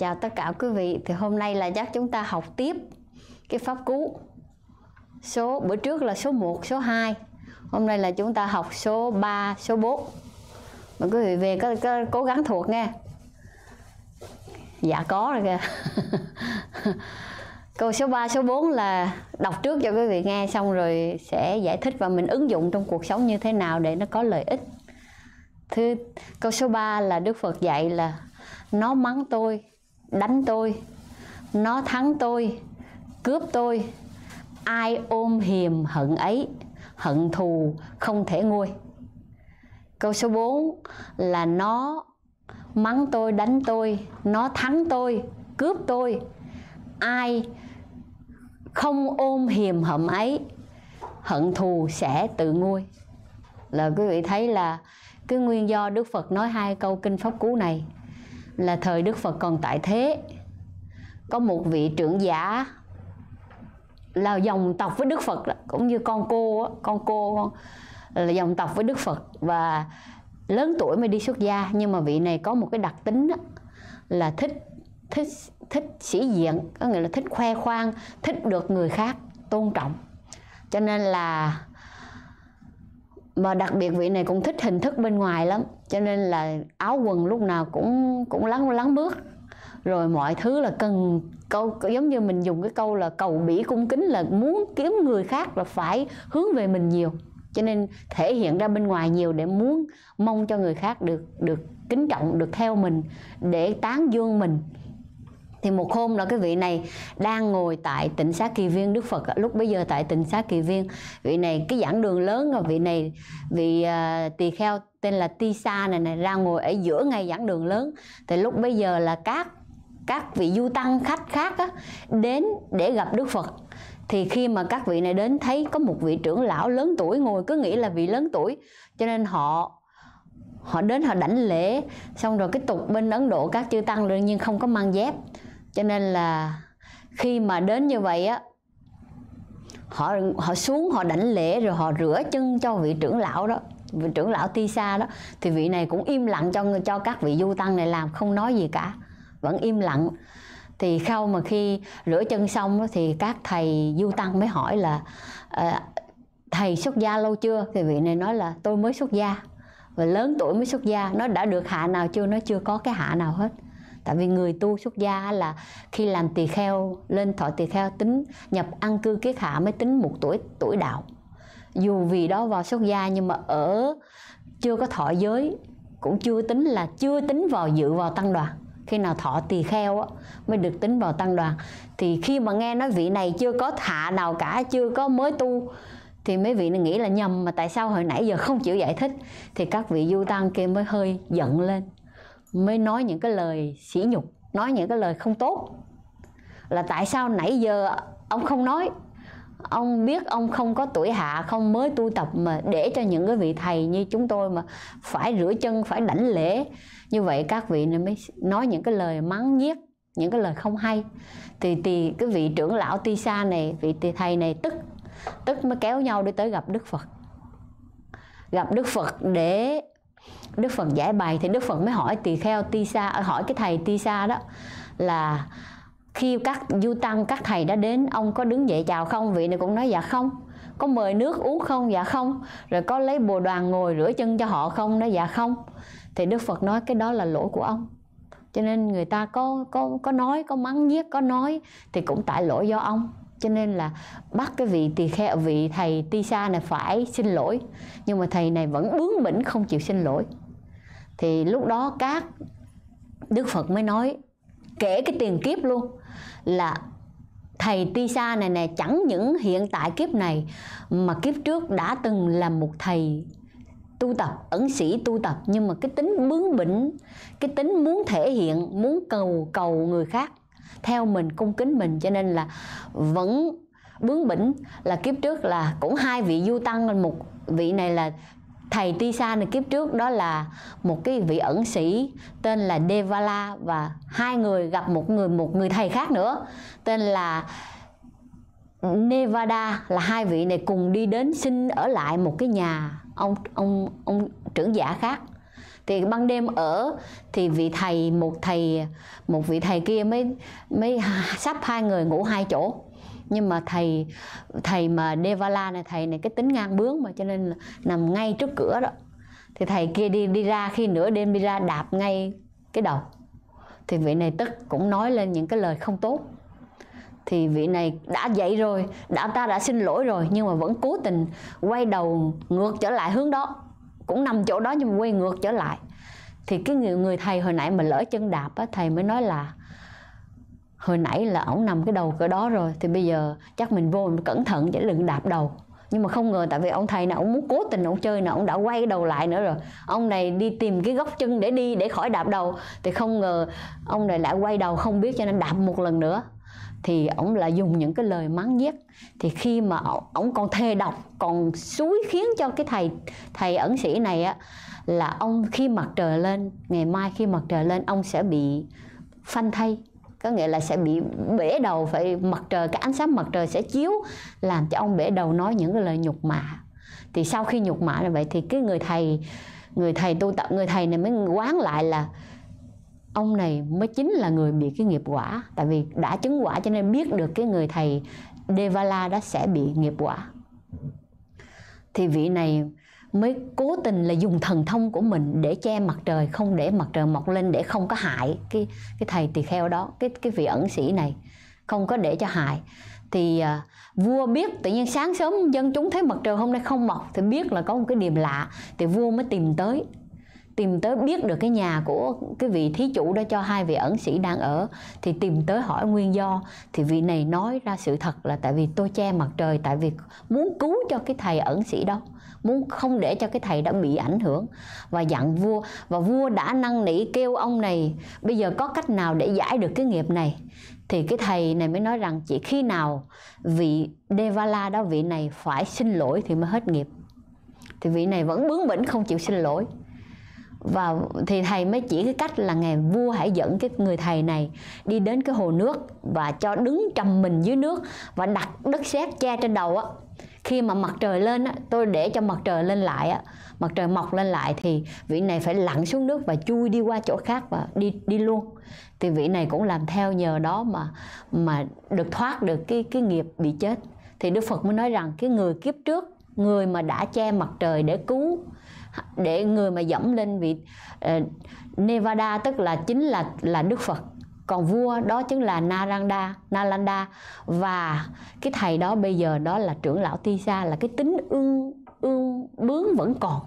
chào tất cả quý vị thì hôm nay là chắc chúng ta học tiếp cái pháp cú số bữa trước là số 1 số 2 hôm nay là chúng ta học số 3 số 4 mời quý vị về có, có cố gắng thuộc nghe dạ có rồi kìa câu số 3 số 4 là đọc trước cho quý vị nghe xong rồi sẽ giải thích và mình ứng dụng trong cuộc sống như thế nào để nó có lợi ích thứ câu số 3 là Đức Phật dạy là nó mắng tôi đánh tôi nó thắng tôi cướp tôi ai ôm hiềm hận ấy hận thù không thể nguôi câu số 4 là nó mắng tôi đánh tôi nó thắng tôi cướp tôi ai không ôm hiềm hận ấy hận thù sẽ tự nguôi là quý vị thấy là cái nguyên do đức phật nói hai câu kinh pháp cú này là thời Đức Phật còn tại thế có một vị trưởng giả là dòng tộc với Đức Phật cũng như con cô con cô là dòng tộc với Đức Phật và lớn tuổi mới đi xuất gia nhưng mà vị này có một cái đặc tính là thích thích thích sĩ diện có nghĩa là thích khoe khoang thích được người khác tôn trọng cho nên là mà đặc biệt vị này cũng thích hình thức bên ngoài lắm cho nên là áo quần lúc nào cũng cũng lắng lắng bước rồi mọi thứ là cần câu giống như mình dùng cái câu là cầu bỉ cung kính là muốn kiếm người khác là phải hướng về mình nhiều cho nên thể hiện ra bên ngoài nhiều để muốn mong cho người khác được được kính trọng được theo mình để tán dương mình thì một hôm đó cái vị này đang ngồi tại tịnh xá kỳ viên đức phật lúc bây giờ tại tịnh xá kỳ viên vị này cái giảng đường lớn rồi vị này vị uh, tỳ kheo tên là tisa này này ra ngồi ở giữa ngay giảng đường lớn thì lúc bây giờ là các các vị du tăng khách khác á, đến để gặp đức phật thì khi mà các vị này đến thấy có một vị trưởng lão lớn tuổi ngồi cứ nghĩ là vị lớn tuổi cho nên họ họ đến họ đảnh lễ xong rồi cái tục bên ấn độ các chư tăng đương nhiên không có mang dép cho nên là khi mà đến như vậy á họ họ xuống họ đảnh lễ rồi họ rửa chân cho vị trưởng lão đó vị trưởng lão ti sa đó thì vị này cũng im lặng cho cho các vị du tăng này làm không nói gì cả vẫn im lặng thì sau mà khi rửa chân xong đó, thì các thầy du tăng mới hỏi là à, thầy xuất gia lâu chưa thì vị này nói là tôi mới xuất gia và lớn tuổi mới xuất gia nó đã được hạ nào chưa nó chưa có cái hạ nào hết tại vì người tu xuất gia là khi làm tỳ kheo lên thọ tỳ kheo tính nhập ăn cư kiết hạ mới tính một tuổi tuổi đạo dù vì đó vào xuất gia nhưng mà ở chưa có thọ giới cũng chưa tính là chưa tính vào dự vào tăng đoàn khi nào thọ tỳ kheo á, mới được tính vào tăng đoàn thì khi mà nghe nói vị này chưa có hạ nào cả chưa có mới tu thì mấy vị này nghĩ là nhầm mà tại sao hồi nãy giờ không chịu giải thích thì các vị du tăng kia mới hơi giận lên mới nói những cái lời sỉ nhục nói những cái lời không tốt là tại sao nãy giờ ông không nói ông biết ông không có tuổi hạ không mới tu tập mà để cho những cái vị thầy như chúng tôi mà phải rửa chân phải đảnh lễ như vậy các vị này mới nói những cái lời mắng nhiếc những cái lời không hay thì thì cái vị trưởng lão ti sa này vị thầy này tức tức mới kéo nhau đi tới gặp đức phật gặp đức phật để đức phật giải bày thì đức phật mới hỏi tỳ kheo ti sa ờ, hỏi cái thầy ti sa đó là khi các du tăng các thầy đã đến ông có đứng dậy chào không vị này cũng nói dạ không có mời nước uống không dạ không rồi có lấy bồ đoàn ngồi rửa chân cho họ không nói dạ không thì đức phật nói cái đó là lỗi của ông cho nên người ta có có có nói có mắng giết có nói thì cũng tại lỗi do ông cho nên là bắt cái vị tỳ kheo vị thầy ti sa này phải xin lỗi nhưng mà thầy này vẫn bướng bỉnh không chịu xin lỗi thì lúc đó các đức phật mới nói kể cái tiền kiếp luôn là thầy ti sa này này chẳng những hiện tại kiếp này mà kiếp trước đã từng là một thầy tu tập ẩn sĩ tu tập nhưng mà cái tính bướng bỉnh cái tính muốn thể hiện muốn cầu cầu người khác theo mình cung kính mình cho nên là vẫn bướng bỉnh là kiếp trước là cũng hai vị du tăng một vị này là thầy ti sa này kiếp trước đó là một cái vị ẩn sĩ tên là devala và hai người gặp một người một người thầy khác nữa tên là Nevada là hai vị này cùng đi đến xin ở lại một cái nhà ông ông ông trưởng giả khác thì ban đêm ở thì vị thầy một thầy một vị thầy kia mới mới sắp hai người ngủ hai chỗ nhưng mà thầy thầy mà Devala này thầy này cái tính ngang bướng mà cho nên là nằm ngay trước cửa đó thì thầy kia đi đi ra khi nửa đêm đi ra đạp ngay cái đầu thì vị này tức cũng nói lên những cái lời không tốt thì vị này đã dậy rồi đã ta đã xin lỗi rồi nhưng mà vẫn cố tình quay đầu ngược trở lại hướng đó cũng nằm chỗ đó nhưng mà quay ngược trở lại thì cái người, người thầy hồi nãy mà lỡ chân đạp á thầy mới nói là hồi nãy là ổng nằm cái đầu cỡ đó rồi thì bây giờ chắc mình vô mình cẩn thận để đừng đạp đầu nhưng mà không ngờ tại vì ông thầy nào ông muốn cố tình ông chơi nào ông đã quay đầu lại nữa rồi ông này đi tìm cái góc chân để đi để khỏi đạp đầu thì không ngờ ông này lại quay đầu không biết cho nên đạp một lần nữa thì ổng lại dùng những cái lời mắng nhiếc thì khi mà ổng còn thề độc còn suối khiến cho cái thầy thầy ẩn sĩ này á là ông khi mặt trời lên ngày mai khi mặt trời lên ông sẽ bị phanh thay có nghĩa là sẽ bị bể đầu phải mặt trời cái ánh sáng mặt trời sẽ chiếu làm cho ông bể đầu nói những cái lời nhục mạ thì sau khi nhục mạ như vậy thì cái người thầy người thầy tu tập người thầy này mới quán lại là ông này mới chính là người bị cái nghiệp quả tại vì đã chứng quả cho nên biết được cái người thầy Devala đã sẽ bị nghiệp quả thì vị này mới cố tình là dùng thần thông của mình để che mặt trời không để mặt trời mọc lên để không có hại cái cái thầy tỳ kheo đó cái cái vị ẩn sĩ này không có để cho hại thì à, vua biết tự nhiên sáng sớm dân chúng thấy mặt trời hôm nay không mọc thì biết là có một cái điềm lạ thì vua mới tìm tới tìm tới biết được cái nhà của cái vị thí chủ đó cho hai vị ẩn sĩ đang ở thì tìm tới hỏi nguyên do thì vị này nói ra sự thật là tại vì tôi che mặt trời tại vì muốn cứu cho cái thầy ẩn sĩ đó muốn không để cho cái thầy đã bị ảnh hưởng và dặn vua và vua đã năn nỉ kêu ông này bây giờ có cách nào để giải được cái nghiệp này thì cái thầy này mới nói rằng chỉ khi nào vị Devala đó vị này phải xin lỗi thì mới hết nghiệp thì vị này vẫn bướng bỉnh không chịu xin lỗi và thì thầy mới chỉ cái cách là ngày vua hãy dẫn cái người thầy này đi đến cái hồ nước và cho đứng trầm mình dưới nước và đặt đất sét che trên đầu á khi mà mặt trời lên á tôi để cho mặt trời lên lại á mặt trời mọc lên lại thì vị này phải lặn xuống nước và chui đi qua chỗ khác và đi đi luôn thì vị này cũng làm theo nhờ đó mà mà được thoát được cái cái nghiệp bị chết thì đức phật mới nói rằng cái người kiếp trước người mà đã che mặt trời để cứu để người mà dẫm lên vị ờ, Nevada tức là chính là là Đức Phật còn vua đó chính là Naranda Nalanda và cái thầy đó bây giờ đó là trưởng lão Tisa là cái tính ương ương bướng vẫn còn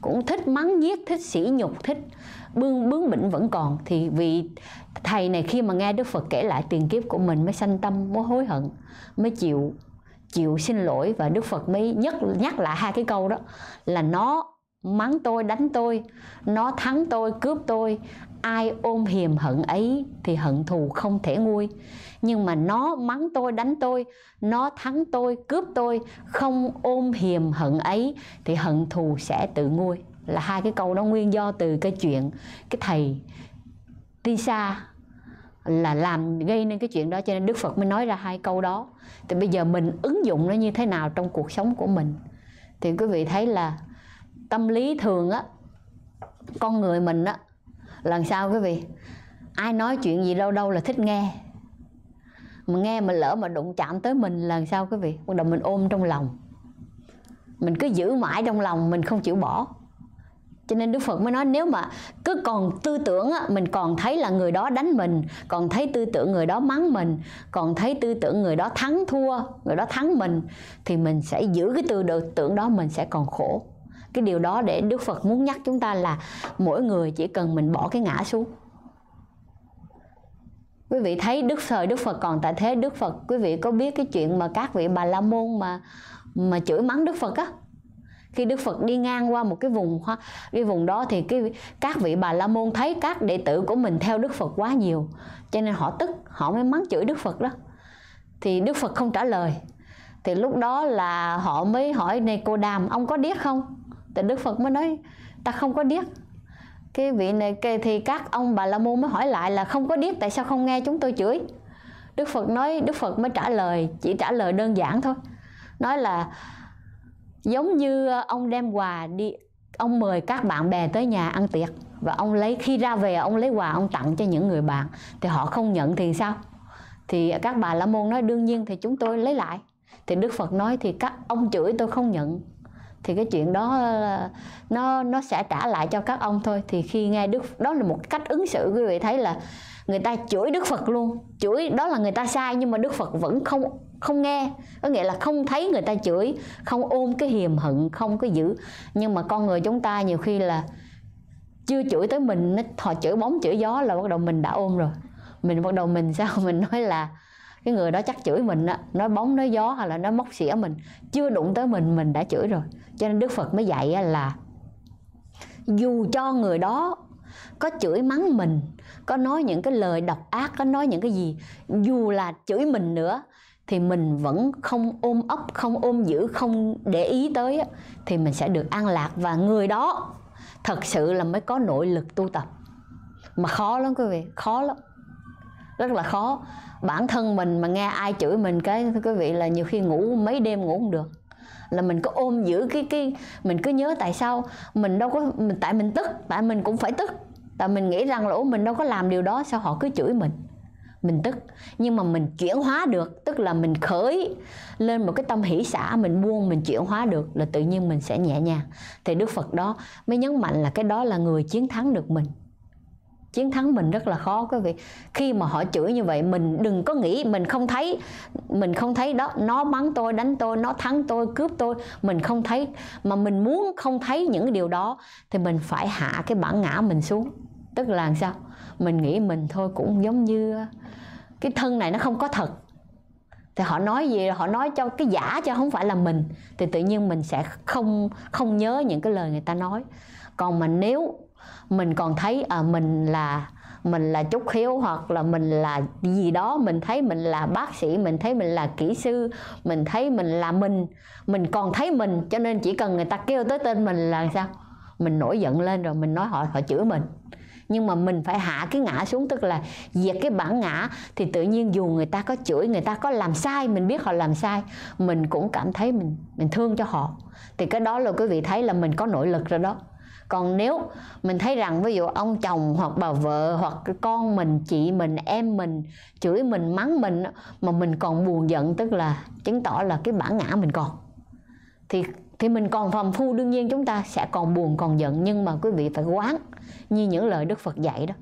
cũng thích mắng giết thích sỉ nhục thích bướng bướng bỉnh vẫn còn thì vị thầy này khi mà nghe Đức Phật kể lại tiền kiếp của mình mới sanh tâm mới hối hận mới chịu chịu xin lỗi và Đức Phật mới nhắc nhắc lại hai cái câu đó là nó mắng tôi đánh tôi nó thắng tôi cướp tôi ai ôm hiềm hận ấy thì hận thù không thể nguôi nhưng mà nó mắng tôi đánh tôi nó thắng tôi cướp tôi không ôm hiềm hận ấy thì hận thù sẽ tự nguôi là hai cái câu đó nguyên do từ cái chuyện cái thầy Tisa là làm gây nên cái chuyện đó cho nên Đức Phật mới nói ra hai câu đó thì bây giờ mình ứng dụng nó như thế nào trong cuộc sống của mình thì quý vị thấy là tâm lý thường á con người mình á lần sau quý vị ai nói chuyện gì đâu đâu là thích nghe mà nghe mà lỡ mà đụng chạm tới mình lần sau quý vị bắt đầu mình ôm trong lòng mình cứ giữ mãi trong lòng mình không chịu bỏ cho nên đức phật mới nói nếu mà cứ còn tư tưởng á, mình còn thấy là người đó đánh mình còn thấy tư tưởng người đó mắng mình còn thấy tư tưởng người đó thắng thua người đó thắng mình thì mình sẽ giữ cái tư tưởng đó mình sẽ còn khổ cái điều đó để đức phật muốn nhắc chúng ta là mỗi người chỉ cần mình bỏ cái ngã xuống quý vị thấy đức thời đức phật còn tại thế đức phật quý vị có biết cái chuyện mà các vị bà la môn mà mà chửi mắng đức phật á khi đức phật đi ngang qua một cái vùng cái vùng đó thì cái các vị bà la môn thấy các đệ tử của mình theo đức phật quá nhiều cho nên họ tức họ mới mắng chửi đức phật đó thì đức phật không trả lời thì lúc đó là họ mới hỏi này cô đàm ông có điếc không thì đức phật mới nói ta không có điếc cái vị này kề thì các ông bà la môn mới hỏi lại là không có điếc tại sao không nghe chúng tôi chửi đức phật nói đức phật mới trả lời chỉ trả lời đơn giản thôi nói là giống như ông đem quà đi ông mời các bạn bè tới nhà ăn tiệc và ông lấy khi ra về ông lấy quà ông tặng cho những người bạn thì họ không nhận thì sao thì các bà la môn nói đương nhiên thì chúng tôi lấy lại thì đức phật nói thì các ông chửi tôi không nhận thì cái chuyện đó nó nó sẽ trả lại cho các ông thôi thì khi nghe đức đó là một cách ứng xử quý vị thấy là người ta chửi đức phật luôn chửi đó là người ta sai nhưng mà đức phật vẫn không không nghe có nghĩa là không thấy người ta chửi không ôm cái hiềm hận không có giữ nhưng mà con người chúng ta nhiều khi là chưa chửi tới mình nó họ chửi bóng chửi gió là bắt đầu mình đã ôm rồi mình bắt đầu mình sao mình nói là cái người đó chắc chửi mình á nói bóng nói gió hay là nói móc xỉa mình chưa đụng tới mình mình đã chửi rồi cho nên đức phật mới dạy là dù cho người đó có chửi mắng mình có nói những cái lời độc ác có nói những cái gì dù là chửi mình nữa thì mình vẫn không ôm ấp không ôm giữ không để ý tới thì mình sẽ được an lạc và người đó thật sự là mới có nội lực tu tập mà khó lắm quý vị khó lắm rất là khó bản thân mình mà nghe ai chửi mình cái thưa quý vị là nhiều khi ngủ mấy đêm ngủ không được là mình cứ ôm giữ cái cái mình cứ nhớ tại sao mình đâu có mình tại mình tức tại mình cũng phải tức tại mình nghĩ rằng là mình đâu có làm điều đó sao họ cứ chửi mình mình tức nhưng mà mình chuyển hóa được tức là mình khởi lên một cái tâm hỷ xã mình buông mình chuyển hóa được là tự nhiên mình sẽ nhẹ nhàng thì đức phật đó mới nhấn mạnh là cái đó là người chiến thắng được mình chiến thắng mình rất là khó quý vị khi mà họ chửi như vậy mình đừng có nghĩ mình không thấy mình không thấy đó nó bắn tôi đánh tôi nó thắng tôi cướp tôi mình không thấy mà mình muốn không thấy những điều đó thì mình phải hạ cái bản ngã mình xuống tức là làm sao mình nghĩ mình thôi cũng giống như cái thân này nó không có thật thì họ nói gì họ nói cho cái giả cho không phải là mình thì tự nhiên mình sẽ không không nhớ những cái lời người ta nói còn mà nếu mình còn thấy à, mình là mình là chút hiếu hoặc là mình là gì đó mình thấy mình là bác sĩ mình thấy mình là kỹ sư mình thấy mình là mình mình còn thấy mình cho nên chỉ cần người ta kêu tới tên mình là sao mình nổi giận lên rồi mình nói họ họ chửi mình nhưng mà mình phải hạ cái ngã xuống tức là diệt cái bản ngã thì tự nhiên dù người ta có chửi người ta có làm sai mình biết họ làm sai mình cũng cảm thấy mình mình thương cho họ thì cái đó là quý vị thấy là mình có nội lực rồi đó còn nếu mình thấy rằng ví dụ ông chồng hoặc bà vợ hoặc con mình chị mình em mình chửi mình mắng mình mà mình còn buồn giận tức là chứng tỏ là cái bản ngã mình còn thì thì mình còn phàm phu đương nhiên chúng ta sẽ còn buồn còn giận nhưng mà quý vị phải quán như những lời đức phật dạy đó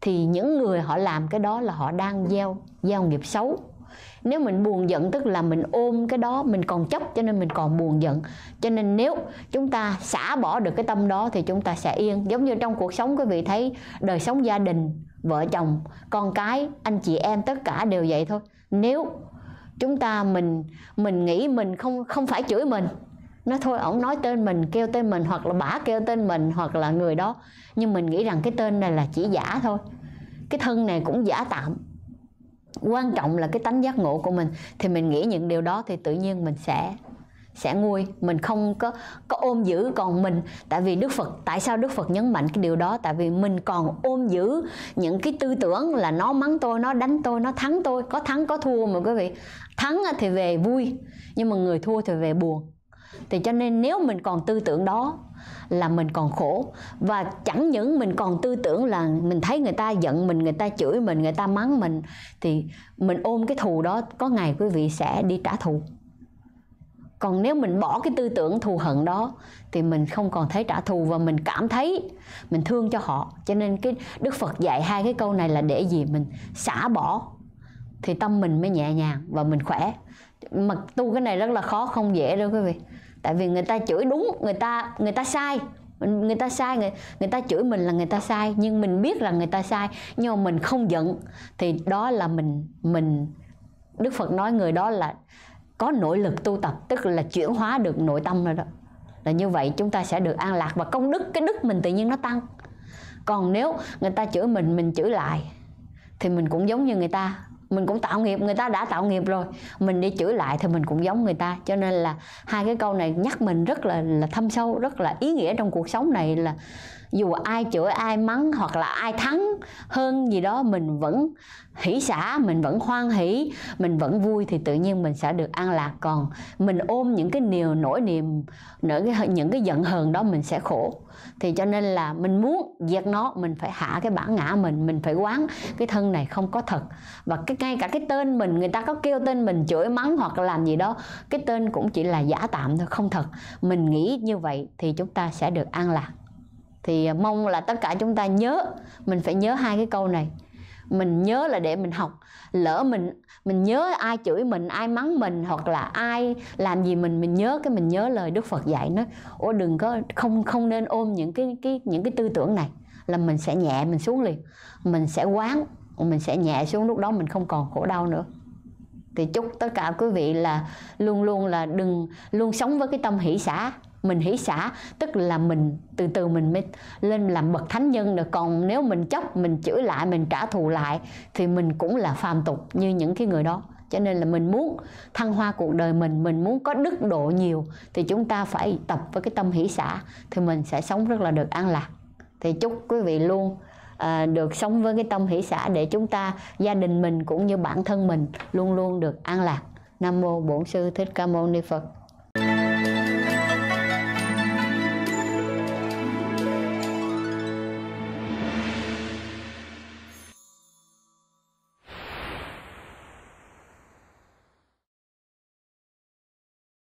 thì những người họ làm cái đó là họ đang gieo gieo nghiệp xấu nếu mình buồn giận tức là mình ôm cái đó mình còn chấp cho nên mình còn buồn giận cho nên nếu chúng ta xả bỏ được cái tâm đó thì chúng ta sẽ yên giống như trong cuộc sống quý vị thấy đời sống gia đình vợ chồng con cái anh chị em tất cả đều vậy thôi nếu chúng ta mình mình nghĩ mình không không phải chửi mình nó thôi ổng nói tên mình kêu tên mình hoặc là bả kêu tên mình hoặc là người đó nhưng mình nghĩ rằng cái tên này là chỉ giả thôi cái thân này cũng giả tạm quan trọng là cái tánh giác ngộ của mình thì mình nghĩ những điều đó thì tự nhiên mình sẽ sẽ nguôi mình không có có ôm giữ còn mình tại vì đức phật tại sao đức phật nhấn mạnh cái điều đó tại vì mình còn ôm giữ những cái tư tưởng là nó mắng tôi nó đánh tôi nó thắng tôi có thắng có thua mà quý vị thắng thì về vui nhưng mà người thua thì về buồn thì cho nên nếu mình còn tư tưởng đó là mình còn khổ và chẳng những mình còn tư tưởng là mình thấy người ta giận mình người ta chửi mình người ta mắng mình thì mình ôm cái thù đó có ngày quý vị sẽ đi trả thù còn nếu mình bỏ cái tư tưởng thù hận đó thì mình không còn thấy trả thù và mình cảm thấy mình thương cho họ cho nên cái đức phật dạy hai cái câu này là để gì mình xả bỏ thì tâm mình mới nhẹ nhàng và mình khỏe mà tu cái này rất là khó không dễ đâu quý vị tại vì người ta chửi đúng người ta người ta sai người ta sai người người ta chửi mình là người ta sai nhưng mình biết là người ta sai nhưng mà mình không giận thì đó là mình mình Đức Phật nói người đó là có nội lực tu tập tức là chuyển hóa được nội tâm rồi đó là như vậy chúng ta sẽ được an lạc và công đức cái đức mình tự nhiên nó tăng còn nếu người ta chửi mình mình chửi lại thì mình cũng giống như người ta mình cũng tạo nghiệp người ta đã tạo nghiệp rồi mình đi chửi lại thì mình cũng giống người ta cho nên là hai cái câu này nhắc mình rất là là thâm sâu rất là ý nghĩa trong cuộc sống này là dù ai chửi ai mắng hoặc là ai thắng hơn gì đó mình vẫn hỷ xả mình vẫn hoan hỷ mình vẫn vui thì tự nhiên mình sẽ được an lạc còn mình ôm những cái niềm nỗi niềm những cái, những cái giận hờn đó mình sẽ khổ thì cho nên là mình muốn diệt nó mình phải hạ cái bản ngã mình mình phải quán cái thân này không có thật và cái ngay cả cái tên mình người ta có kêu tên mình chửi mắng hoặc là làm gì đó cái tên cũng chỉ là giả tạm thôi không thật mình nghĩ như vậy thì chúng ta sẽ được an lạc thì à, mong là tất cả chúng ta nhớ mình phải nhớ hai cái câu này mình nhớ là để mình học lỡ mình mình nhớ ai chửi mình ai mắng mình hoặc là ai làm gì mình mình nhớ cái mình nhớ lời Đức Phật dạy nó ôi đừng có không không nên ôm những cái cái những cái tư tưởng này là mình sẽ nhẹ mình xuống liền mình sẽ quán mình sẽ nhẹ xuống lúc đó mình không còn khổ đau nữa thì chúc tất cả quý vị là luôn luôn là đừng luôn sống với cái tâm hỷ xả mình hỷ xả tức là mình từ từ mình mới lên làm bậc thánh nhân được còn nếu mình chấp mình chửi lại mình trả thù lại thì mình cũng là phàm tục như những cái người đó cho nên là mình muốn thăng hoa cuộc đời mình mình muốn có đức độ nhiều thì chúng ta phải tập với cái tâm hỷ xả thì mình sẽ sống rất là được an lạc thì chúc quý vị luôn à, được sống với cái tâm hỷ xã để chúng ta gia đình mình cũng như bản thân mình luôn luôn được an lạc nam mô bổn sư thích ca mâu ni phật